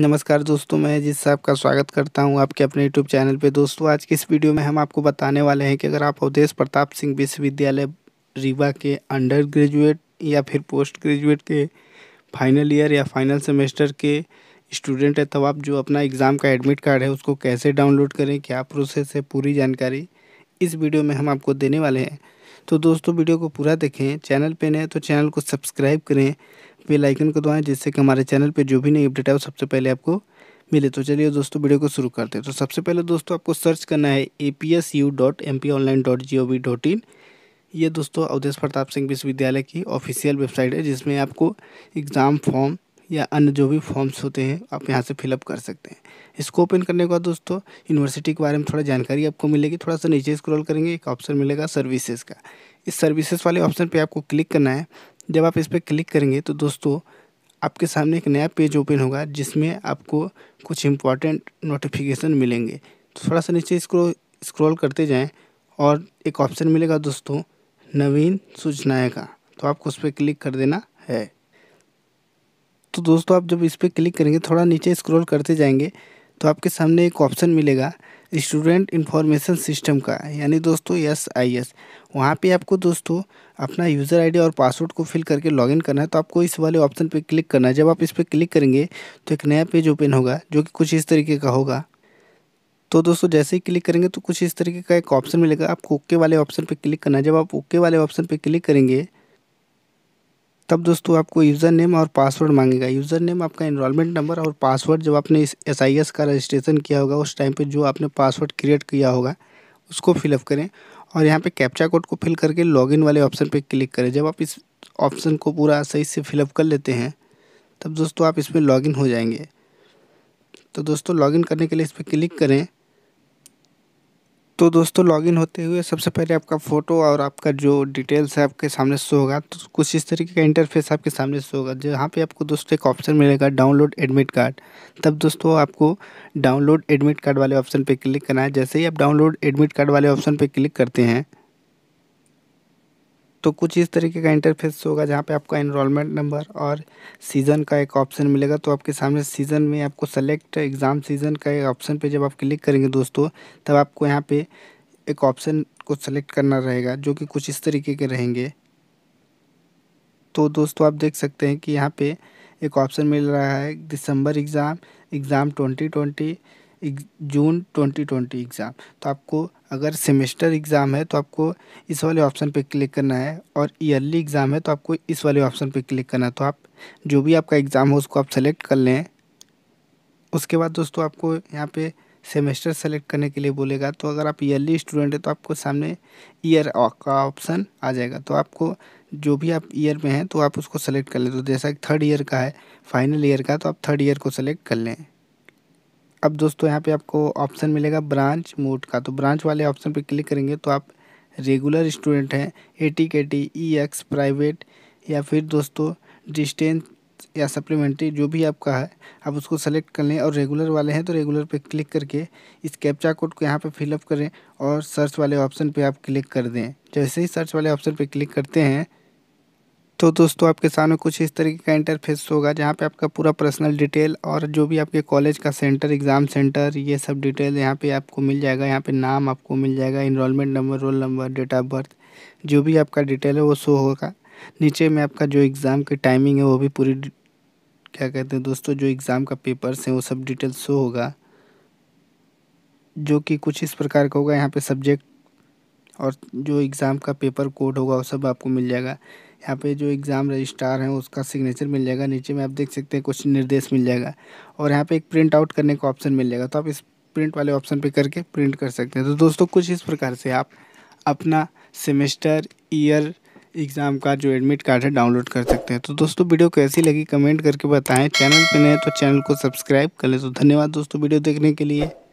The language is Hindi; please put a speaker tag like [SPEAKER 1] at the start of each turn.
[SPEAKER 1] नमस्कार दोस्तों मैं जिस साहब का स्वागत करता हूं आपके अपने यूट्यूब चैनल पे दोस्तों आज की इस वीडियो में हम आपको बताने वाले हैं कि अगर आप अवधेश प्रताप सिंह विश्वविद्यालय रीवा के अंडर ग्रेजुएट या फिर पोस्ट ग्रेजुएट के फाइनल ईयर या फाइनल सेमेस्टर के स्टूडेंट है तब आप जो अपना एग्ज़ाम का एडमिट कार्ड है उसको कैसे डाउनलोड करें क्या प्रोसेस है पूरी जानकारी इस वीडियो में हम आपको देने वाले हैं तो दोस्तों वीडियो को पूरा देखें चैनल पर नए तो चैनल को सब्सक्राइब करें बेल आइकन को दबाएं जिससे कि हमारे चैनल पे जो भी नई अपडेट है वो सबसे पहले आपको मिले तो चलिए दोस्तों वीडियो को शुरू करते हैं तो सबसे पहले दोस्तों आपको सर्च करना है A P S U dot M P online dot G O V dot in ये दोस्तों अवधेश प्रताप सिंह विश्वविद्यालय की ऑफिशियल वेबसाइट है जिसमें आपको एग्ज़ाम फॉर्म या अन्य जो भी फॉर्म्स होते हैं आप यहाँ से फिलअप कर सकते हैं इसको ओपन करने के बाद दोस्तों यूनिवर्सिटी के बारे में थोड़ा जानकारी आपको मिलेगी थोड़ा सा नीचे स्क्रॉल करेंगे एक ऑप्शन मिलेगा सर्विसेज का इस सर्विसेज वाले ऑप्शन पे आपको क्लिक करना है जब आप इस पर क्लिक करेंगे तो दोस्तों आपके सामने एक नया पेज ओपन होगा जिसमें आपको कुछ इम्पॉर्टेंट नोटिफिकेशन मिलेंगे तो थोड़ा सा नीचे इसको स्क्रॉल करते जाएं और एक ऑप्शन मिलेगा दोस्तों नवीन सूचनाएँ का तो आपको उस पर क्लिक कर देना है तो दोस्तों आप जब इस पर क्लिक करेंगे थोड़ा नीचे स्क्रॉल करते जाएंगे तो आपके सामने एक ऑप्शन मिलेगा स्टूडेंट इन्फॉर्मेशन सिस्टम का यानी दोस्तों एस आई एस वहाँ पर आपको दोस्तों अपना यूज़र आईडी और पासवर्ड को फिल करके लॉगिन करना है तो आपको इस वाले ऑप्शन पर क्लिक करना है जब आप इस पर क्लिक करेंगे तो एक नया पेज ओपन होगा जो कि कुछ इस तरीके का होगा तो दोस्तों जैसे ही क्लिक करेंगे तो कुछ इस तरीके का एक ऑप्शन मिलेगा आपको ओके वाले ऑप्शन पर क्लिक करना है जब आप ओके वाले ऑप्शन पर क्लिक करेंगे तब दोस्तों आपको यूज़र नेम और पासवर्ड मांगेगा यूज़र नेम आपका इनरोलमेंट नंबर और पासवर्ड जब आपने इस एस आई एस का रजिस्ट्रेशन किया होगा उस टाइम पे जो आपने पासवर्ड क्रिएट किया होगा उसको फिलअप करें और यहाँ पे कैप्चा कोड को फिल करके लॉगिन वाले ऑप्शन पे क्लिक करें जब आप इस ऑप्शन को पूरा सही से फिलअप कर लेते हैं तब दोस्तों आप इसमें लॉगिन हो जाएंगे तो दोस्तों लॉगिन करने के लिए इस पर क्लिक करें तो दोस्तों लॉगिन होते हुए सबसे पहले आपका फ़ोटो और आपका जो डिटेल्स है आपके सामने शो होगा तो कुछ इस तरीके का इंटरफेस आपके सामने शो होगा जहाँ पे आपको दोस्तों एक ऑप्शन मिलेगा डाउनलोड एडमिट कार्ड तब दोस्तों आपको डाउनलोड एडमिट कार्ड वाले ऑप्शन पे क्लिक करना है जैसे ही आप डाउनलोड एडमिट कार्ड वाले ऑप्शन पर क्लिक करते हैं तो कुछ इस तरीके का इंटरफेस होगा जहाँ पे आपका इनरोलमेंट नंबर और सीज़न का एक ऑप्शन मिलेगा तो आपके सामने सीज़न में आपको सेलेक्ट एग्ज़ाम सीज़न का एक ऑप्शन पे जब आप क्लिक करेंगे दोस्तों तब आपको यहाँ पे एक ऑप्शन को सेलेक्ट करना रहेगा जो कि कुछ इस तरीके के रहेंगे तो दोस्तों आप देख सकते हैं कि यहाँ पर एक ऑप्शन मिल रहा है December exam exam twenty June 2020 exam तो आपको अगर सेमेस्टर एग्ज़ाम है तो आपको इस वाले ऑप्शन पे क्लिक करना है और ईयरली एग्ज़ाम है तो आपको इस वाले ऑप्शन पे क्लिक करना है तो आप जो भी आपका एग्ज़ाम हो उसको आप सेलेक्ट कर लें उसके बाद दोस्तों आपको यहाँ पे सेमेस्टर सेलेक्ट करने के लिए बोलेगा तो अगर आप ईयरली स्टूडेंट हैं तो आपको सामने ईयर का ऑप्शन आ जाएगा तो आपको जो भी आप ईयर में हैं तो आप उसको सेलेक्ट कर लें तो जैसा कि थर्ड ईयर का है फाइनल ईयर का तो आप थर्ड ईयर को सेलेक्ट कर लें अब दोस्तों यहाँ पे आपको ऑप्शन मिलेगा ब्रांच मोड का तो ब्रांच वाले ऑप्शन पे क्लिक करेंगे तो आप रेगुलर स्टूडेंट हैं A T K T ex private या फिर दोस्तों डिस्टेंस या सप्लीमेंट्री जो भी आपका है आप उसको सेलेक्ट कर लें और रेगुलर वाले हैं तो रेगुलर पे क्लिक करके इस कैप्चा कोड को यहाँ पे फिलअप करें और सर्च वाले ऑप्शन पे आप क्लिक कर दें जैसे ही सर्च वाले ऑप्शन पे क्लिक करते हैं तो दोस्तों आपके सामने कुछ इस तरीके का इंटरफेस होगा जहाँ पे आपका पूरा पर्सनल डिटेल और जो भी आपके कॉलेज का सेंटर एग्ज़ाम सेंटर ये सब डिटेल यहाँ पे आपको मिल जाएगा यहाँ पे नाम आपको मिल जाएगा enrolment number roll number date of birth जो भी आपका डिटेल है वो शो होगा नीचे में आपका जो एग्ज़ाम की टाइमिंग है वो भी पूरी क्या कहते हैं दोस्तों जो एग्ज़ाम का पेपर्स हैं वो सब डिटेल शो होगा जो कि कुछ इस प्रकार का होगा यहाँ पर सब्जेक्ट और जो एग्ज़ाम का पेपर कोड होगा वो सब आपको मिल जाएगा यहाँ पे जो एग्ज़ाम रजिस्ट्रार हैं उसका सिग्नेचर मिल जाएगा नीचे में आप देख सकते हैं कुछ निर्देश मिल जाएगा और यहाँ पे एक प्रिंट आउट करने का ऑप्शन मिल जाएगा तो आप इस प्रिंट वाले ऑप्शन पे करके प्रिंट कर सकते हैं तो दोस्तों कुछ इस प्रकार से आप अपना सेमेस्टर ईयर एग्ज़ाम का जो एडमिट कार्ड है डाउनलोड कर सकते हैं तो दोस्तों वीडियो कैसी लगी कमेंट करके बताएं चैनल पर नए तो चैनल को सब्सक्राइब कर लें तो धन्यवाद दोस्तों वीडियो देखने के लिए